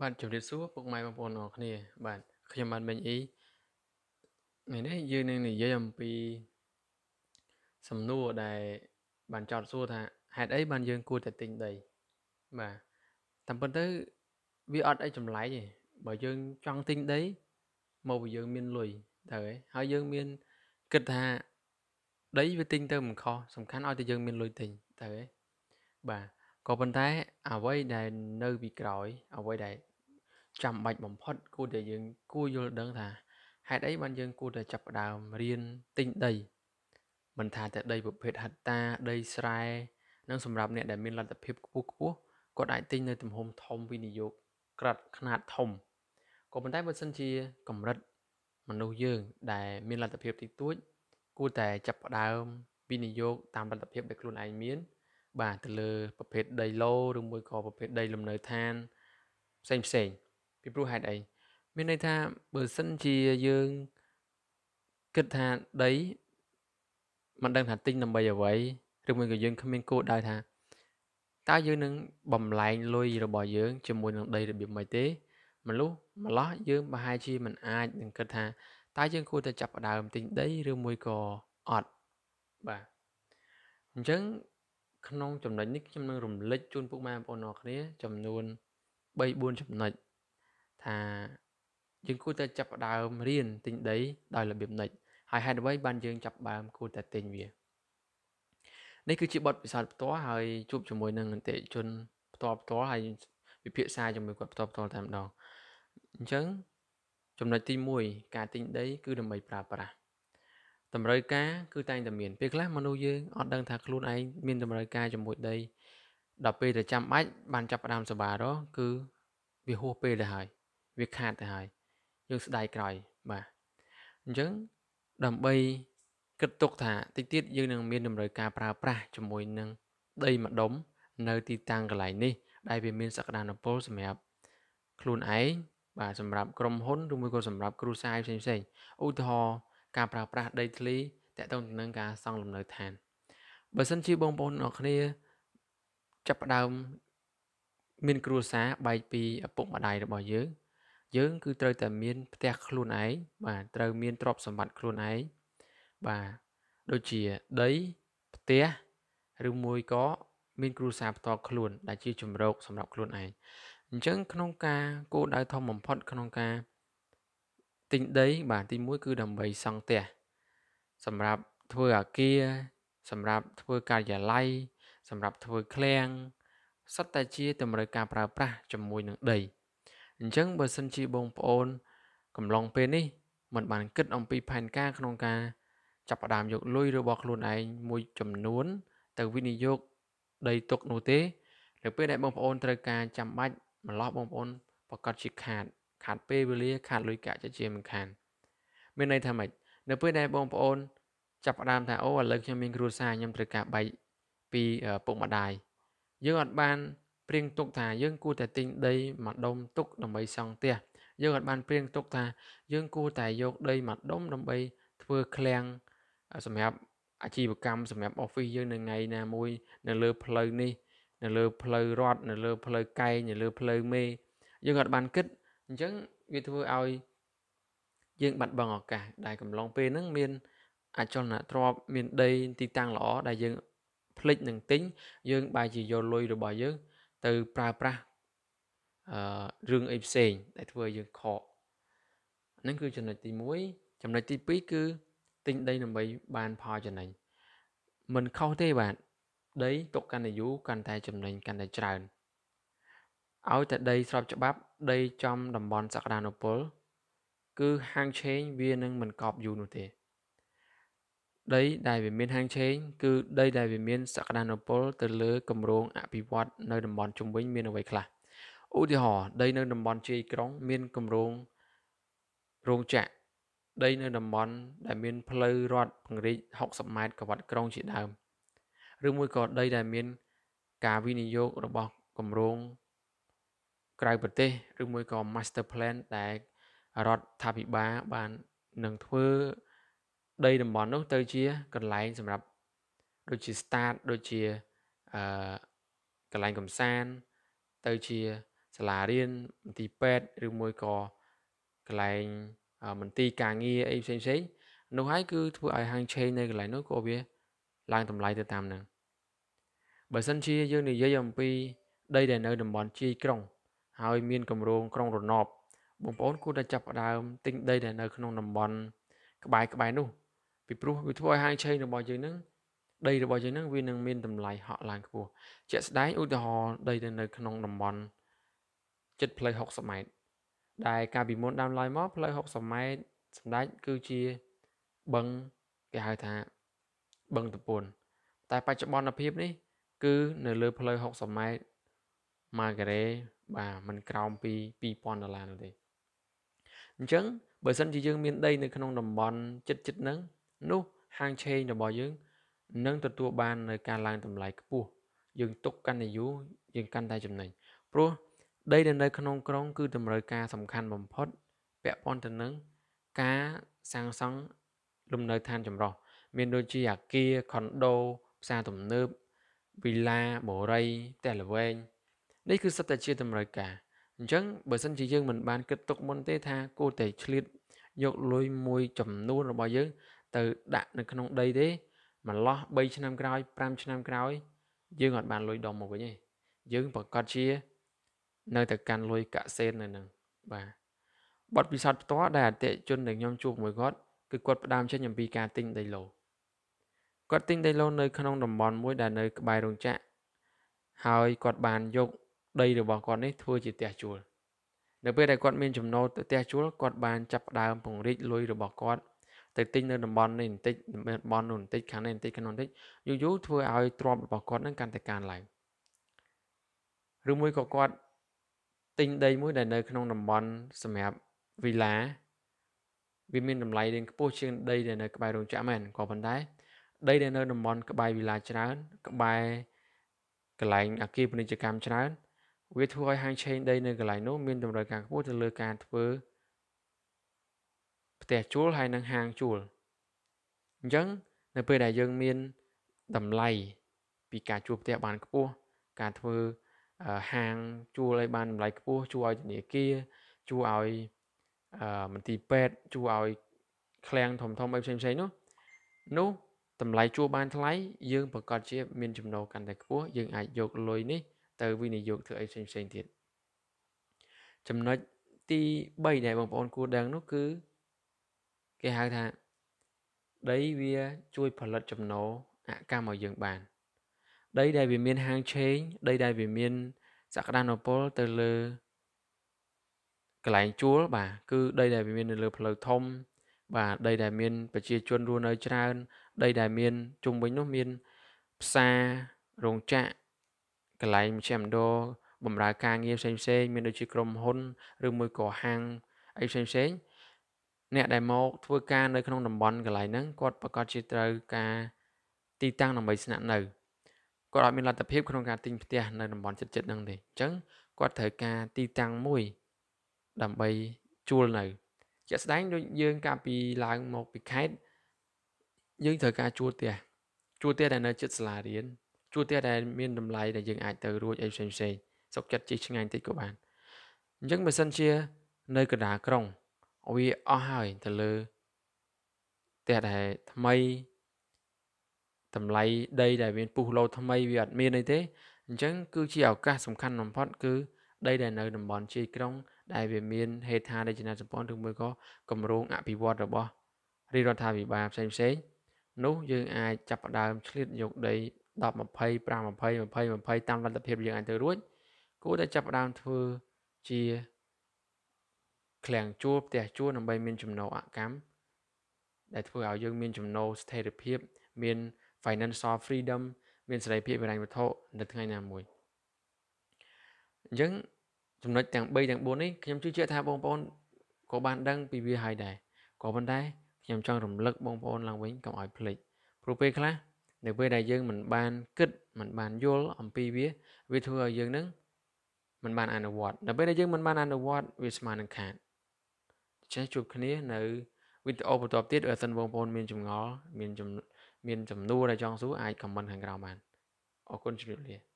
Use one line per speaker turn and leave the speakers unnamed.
បាទជម្រាបសួរពុកម៉ែបងប្អូនអរគ្នា បាទខ្ញុំបានមេញអ៊ីថ្ងៃនេះយើងនឹងនិយាយអំពីសំណួរដែល បានចោទសួរថាហេតុអីបានយើងគួរតែទិញដីបាទតាមពិតទៅវាអត់អីចម្លែកទេបើយើងចង់ទិញដីមកពីយើងមានលុយទៅហើយហើយយើងមានគិតថាដីវាទិញទៅមិនខុសសំខាន់ឲ្យតែយើង មានលុយទិញទៅហើយបាទក៏ប៉ុន្តែអ្វីដែលនៅពីក្រោយអ្វីដែលចាំបាច់បំផុតគួរតែយើងគួរយល់ដឹងថាហេតុអីបានយើងគួរតែចាប់ផ្ដើមរៀនទិញដីមិនថាតែដីប្រភេទហិតតាដីស្រែនិងសម្រាប់អ្នកដែលមានលទ្ធភាពខ្ពស់ខ្ពស់គាត់អាចទិញនៅទំហំធំវិនិយោគក្រាត់ຂະຫນាតធំក៏ប៉ុន្តែបើសិនជា កម្រិតមនុស្សយើង ដែលមានលទ្ធភាពតិចតួច គួរតែចាប់ផ្ដើមវិនិយោគតាមលទ្ធភាពដែលខ្លួនឯងមានបាទទៅលើប្រភេទដីឡូឬមួយក៏ប្រភេទដីលំនៅឋានផ្សេងផ្សេងពីព្រោះហេតុអីមានន័យថាបើសិនជាយើងគិតថាដីមិនដឹងថាទិញដើម្បីអ្វីឬមួយក៏យើងគ្មានគោលដៅថាតើយើងនឹងបំលែងលុយរបស់យើងជាមួយនឹងដីរបៀបម៉េចទេមនុស្សម្លោះយើងប្រហែលជាមិនអាចនឹងគិតថាតើយើងគួរតែចាប់ផ្ដើមទិញដីឬមួយក៏អត់បាទអញ្ចឹងក្នុងចំណុចនេះខ្ញុំនឹងរំលឹកជូនពុកម៉ែបងប្អូនអរគ្នា ចំនួន3 4ចំណុចថាយើងគួរតែចាប់ផ្ដើមរៀនទិញដីដោយរបៀបណិច ហើយហេតុអ្វីបានយើងចាប់ដើមគួរតែទិញវានេះគឺជាបទពិសោធន៍ផ្ទាល់ហើយជួបជាមួយនឹងអន្តរជនផ្ទាល់ផ្ទាល់ហើយវិភាគសាជាមួយគាត់ផ្ទាល់ផ្ទាល់តែម្ដងអញ្ចឹងចំណុចទី1ការទិញដី គឺដើម្បីប្រើប្រាស់តម្រូវការគឺ តែងតែមានពេលខ្លះមនុស្សយើងអត់ដឹងថាខ្លួនឯងមានតម្រូវការជាមួយដីដល់ពេលតែចាំបាច់បានចាប់ផ្ដើមសបារគឺវាហួសពេលទៅហើយវាខាតទៅហើយយើងស្ដាយក្រោយបាទអញ្ចឹងដើម្បីគិតទុកថាតិចទៀតយើងនឹងមានតម្រូវការប្រើប្រាស់ជាមួយនឹងដីម្ដុំនៅទីតាំងកន្លែងនេះដែលវាមានសក្តានុពលសម្រាប់ខ្លួនឯងបាទសម្រាប់ក្រុមហ៊ុនឬមួយក៏សម្រាប់គ្រួសារផ្សេងៗឧទាហរណ៍ការប្រើប្រាស់ដីធ្លីតកតងនឹងការសង់លំនៅឋាន បើសិនជាបងប្អូនអ្នកគ្នាចាប់ផ្ដើមមានគ្រួសារបែកពីឪពុកម្ដាយរបស់យើងយើងគឺត្រូវតែមាន ផ្ទះខ្លួនឯងបាទត្រូវមានទ្រព្យសម្បត្តិខ្លួនឯងបាទដូចជាដីផ្ទះឬមួយក៏មានគ្រួសារផ្ទាល់ខ្លួនដែលជាជំរកសម្រាប់ខ្លួនឯងអញ្ចឹងក្នុងការគោលដៅធំបំផុត ក្នុងការទិញដីបាទទី1គឺដើម្បីសង់ផ្ទះសម្រាប់ធ្វើអាគារ សម្រាប់ធ្វើការិយាល័យសម្រាប់ធ្វើឃ្លាំងសត្វតែជាតម្រូវការប្រើប្រាស់ជាមួយនឹងដីអញ្ចឹងបើសិនជាបងប្អូន កំឡុងពេលនេះមិនបានគិតអំពីផែនការក្នុងការចាប់ផ្ដើមយកលុយរបស់ខ្លួនឯងមួយចំនួន ទៅវិនិយោគដីទុកនោះទេនៅពេលដែលបងប្អូនត្រូវការចាំបាច់ម្លោះបងប្អូនប្រកាសជាខាតខាត់ពេលវេលាខាត់លុយកាក់ជាជាមិនខានមានន័យថាម៉េចនៅពេលដែលបងប្អូនចាប់ផ្ដើមថាអូឥឡូវខ្ញុំមានគ្រួសារខ្ញុំត្រូវការបែកពីពុកម្ដាយយើងអត់បានព្រៀងទុកថាយើងគួរតែទិញដីមួយដុំទុកដើម្បីសង់ផ្ទះយើងអត់បានព្រៀងទុកថាយើងគួរតែយកដីមួយដុំដើម្បីធ្វើឃ្លាំងសម្រាប់អាជីវកម្មសម្រាប់ office យើងនៅថ្ងៃណាមួយ នៅលើផ្លូវនេះ នៅលើផ្លូវរដ្ឋនៅលើផ្លូវកែងនៅលើផ្លូវមេយើងអត់បានគិតអញ្ចឹងវាធ្វើឲ្យយើង បាត់បង់ឱកាសដែលកំឡុងពេលហ្នឹងមានអចលនទ្រព្យមានដី ទីតាំងល្អដែលយើងផ្លិចនឹងទិញយើងបែរជាយកលុយរបស់យើងទៅប្រើប្រាស់អឺរឿងអីផ្សេងដែលធ្វើឲ្យយើងខកហ្នឹងគឺចំណុចទី1ចំណុចទី2គឺទិញដីដើម្បីបានផលចំណេញមិនខុសទេបាទដីຕົកកាន់តែយូរកាន់តែចំណេញកាន់តែច្រើនឲ្យតែដីស្របច្បាប់ដីចំតំបន់សក្តានុពល គឺហាងឆេងវានឹងមិនកប់យូរនោះទេដីដែលវាមានហាងឆេង គឺដីដែលវាមានសក្តានុពល ទៅលើគម្រោងអភិវឌ្ឍនៅតំបន់ជុំវិញមានអ្វីខ្លះឧទាហរណ៍ដីនៅតំបន់ជ័យក្រុង មានគម្រោងរោងចក្រដីនៅតំបន់ដែលមាន ផ្លូវរត់ពង្រីក60ម៉ែត្រកវ៉ាត់ក្រុងជាដើមឬមួយក៏ដីដែលមាន ការវិនិយោគរបស់គម្រោងក្រៅប្រទេសឬមួយក៏ master plan ដែលរដ្ឋាភិបាលបាននឹងធ្វើដីតំបន់នោះទៅជាកន្លែងសម្រាប់ ដូចជា start ដូចជាអឺកន្លែងកំសាន្តទៅជាសាលារៀនមន្ទីរពេទ្យឬមួយក៏កន្លែងមន្ទីរការងារអីផ្សេងផ្សេងនោះហើយគឺធ្វើឲ្យហាងឆេងនៅកន្លែងនោះក៏វា ឡើងតម្លៃទៅតាមហ្នឹងបើសិនជាយើងនិយាយអំពី ដីដែលនៅតំបន់ជាយក្រុងហើយមានគម្រោងក្រុងរណបបងប្អូនគួរតែចាប់ផ្ដើមទិញដីដែលនៅ ក្នុងតំបន់ក្បែរក្បែរនោះពីព្រោះវាធ្វើឲ្យហាងឆេងរបស់យើងនឹងដីរបស់យើងនឹងវានឹងមានតម្លៃហក់ឡើងខ្ពស់ជាក់ស្ដែងឧទាហរណ៍ដីដែលនៅក្នុងតំបន់ជិតផ្លូវ60ម៉ែត្រដែល កាលពីមុនដើមឡើយមកផ្លូវ60ម៉ែត្រសម្ដេចគឺជាបឹងគេហៅថាបឹងតពុនតែបច្ចុប្បន្នភាពនេះ គឺនៅលើផ្លូវ60ម៉ែត្រម៉ាការ៉េបាទมันក្រោមពី2000ដុល្លារនោះទេអញ្ចឹងបើសិនជាយើងមានដីនៅក្នុងតំបន់ចិត្តចិត្តហ្នឹងនោះហាងឆេងរបស់យើងនឹងទទួលបាននៅការឡើងតម្លៃខ្ពស់យើងទុកកាន់តែយូរយើងកាន់តែចំណេញព្រោះដីដែលនៅក្នុងក្រុង គឺតម្រូវការសំខាន់បំផុតពាក់ព័ន្ធទៅនឹងការសាងសង់លំនៅឋានចម្រុះមានដូចជាអាគារខុនដូផ្សារទំនើបវីឡាបូរីផ្ទះល្វែងនេះគឺសិតតែជាតម្រូវការអញ្ចឹងបើសិនជាយើងមិនបានគិតទុកមុនទេថាគួរតែឆ្លៀតយកលុយមួយចំនួនរបស់យើងទៅដាក់នៅក្នុងដីទេម្លោះ3ឆ្នាំក្រោយ5ឆ្នាំក្រោយយើងអត់បានលុយដុំមកវិញទេយើងប្រកាសជា នៅតែកាន់លុយកសេននៅនឹងបាទបទពិសោធន៍ផ្ទាល់ដែលអតិជនដែលខ្ញុំជួបមួយគាត់គឺគាត់ផ្ដើមចេញអំពីការទិញដីឡូគាត់ទិញដីឡូនៅក្នុងតំបន់មួយដែលនៅ ក្បែររោងចក្រហើយគាត់បានយកដីរបស់គាត់នេះធ្វើជាផ្ទះជួលនៅពេលដែលគាត់មានចំណូលទៅផ្ទះជួលគាត់បានចាប់ផ្ដើមពង្រីកលុយរបស់គាត់ទៅទិញនៅតំបន់នេះបន្តិចតំបន់នោះបន្តិចខាងនេះបន្តិចខាងនោះបន្តិចយូរយូរធ្វើឲ្យទ្រព្យរបស់គាត់នឹងកាន់តែកើនឡើងឬមួយក៏គាត់ទិញដីមួយដែលនៅ ក្នុងតំបន់សម្រាប់វីឡាវាមានតម្លៃរៀងខ្ពស់ជាង ដីដែលនៅក្បែររោងចក្រមែនក៏ប៉ុន្តែដីដែលនៅតំបន់ក្បែរវីឡាច្រើន ក្បែរកន្លែងអគារពាណិជ្ជកម្មច្រើនវាធ្វើឲ្យហាងឆេងដីនៅកន្លែងនោះមានតម្រូវការខ្ពស់ទៅលើការធ្វើផ្ទះជួលហើយនិងហាងជួលអញ្ចឹងនៅពេលដែលយើងមានតម្លៃពីការជួលផ្ទះបានខ្ពស់ការធ្វើហាងជួលឲ្យបានតម្លៃខ្ពស់ជួយឲ្យធនាគារជួយឲ្យមន្ទីរពេទ្យជួយឲ្យឃ្លាំងធំធំអីផ្សេងផ្សេងនោះនោះតម្លៃជួលបានថ្លៃយើងប្រកាសជាមានចំណូលកាន់តែខ្ពស់យើងអាចយកលុយនេះទៅវិនិយោគធ្វើអីផ្សេងផ្សេងទៀតចំណុចទី3ដែលបងប្អូនគួរដឹងនោះគឺគេហៅថាដីវាជួយផលិតចំណូលអកម្មឲ្យយើងបាន ដីដែលវាមានហាងឆេងដីដែលវាមានសក្តានុពលទៅលើកន្លែងជួលបាទគឺដីដែលវាមាននៅលើផ្លូវធំបាទដីដែលមាន ប្រជាជនរស់នៅច្រើនដីដែលមានជុំវិញនោះមានផ្សាររោងចក្រកន្លែងមជ្ឈមណ្ឌលបម្រើការងារផ្សេងផ្សេងមានដូចជាក្រុមហ៊ុន ឬមួយក៏ហាងអីផ្សេងផ្សេងអ្នកដែលមកធ្វើការនៅក្នុង តំបន់កន្លែងហ្នឹងគាត់ប្រកាសជាត្រូវការ ទីតាំងដើម្បីស្នាក់នៅគាត់អត់មានលទ្ធភាពក្នុងការទិញផ្ទះនៅ តំបន់ចិត្តចិត្តហ្នឹងទេអញ្ចឹងគាត់ត្រូវការទីតាំងមួយដើម្បីជួលនៅជាក់ស្ដែងដូចយើងកាលពីឡើងមកពីខេត្តយើងត្រូវការជួលផ្ទះជួលផ្ទះដែលនៅចិត្តសាលារៀនជួលផ្ទះដែលមានតម្លៃដែលយើង អាចទៅរួចអីផ្សេងផ្សេងសុខចិត្តជិះឆ្ងាយបន្តិចក៏បានអញ្ចឹងបើសិនជា នៅកណ្ដាលក្រុងវាអស់ហើយទៅលើផ្ទះដែលថ្មី តម្លៃដី ដែលមានពុះលោថ្មីវាអត់មានអីទេអញ្ចឹងគឺជាឱកាសសំខាន់បំផុតគឺដីដែលនៅ តំបន់ជាយក្រុងដែលវាមានហេដ្ឋារចនាសម្ព័ន្ធឬមួយក៏គម្រោងអភិវឌ្ឍរបស់រាជរដ្ឋាភិបាលផ្សេងផ្សេងនោះយើង អាចចាប់ផ្ដើមឆ្លៀតយកដី10 20 5 20 20 20តាមលទ្ធភាពយើងអាចទៅរួចគួរតែចាប់ផ្ដើមធ្វើជាឃ្លាំងជួលផ្ទះជួលដើម្បីមានចំណូលអកម្មដែលធ្វើឲ្យយើងមានចំណូលស្ថិរភាព មាន financial freedom មានសេរីភាពហិរញ្ញវត្ថុនៅថ្ងៃណាមួយអញ្ចឹងចំណុចទាំង3ទាំង4នេះខ្ញុំជឿជាក់ថា បងប្អូនក៏បានដឹងពីវាហើយដែរក៏ប៉ុន្តែខ្ញុំចង់រំលឹកបងប្អូនឡើងវិញកុំឲ្យភ្លេចព្រោះពេលខ្លះនៅពេលដែលយើងមិនបាន គិតមិនបានយល់អំពីវាវាធ្វើឲ្យយើងនឹងមិនបាន អនុវត្តដល់ពេលដែលយើងមិនបានអនុវត្តវាស្មើនឹងខាតដូច្នេះជួបគ្នា នៅវីដេអូបន្ទាប់ទៀតអឺសិនបងប្អូន មានចម្ងល់មានមានចំនួនដែលចង់សួរអាចខមមិនខាងក្រោមបានអរគុណជម្រាបលា